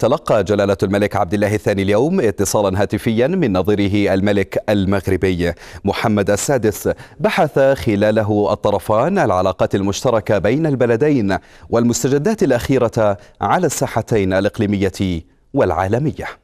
تلقى جلالة الملك عبد الله الثاني اليوم اتصالا هاتفيا من نظيره الملك المغربي محمد السادس بحث خلاله الطرفان العلاقات المشتركة بين البلدين والمستجدات الأخيرة على الساحتين الإقليمية والعالمية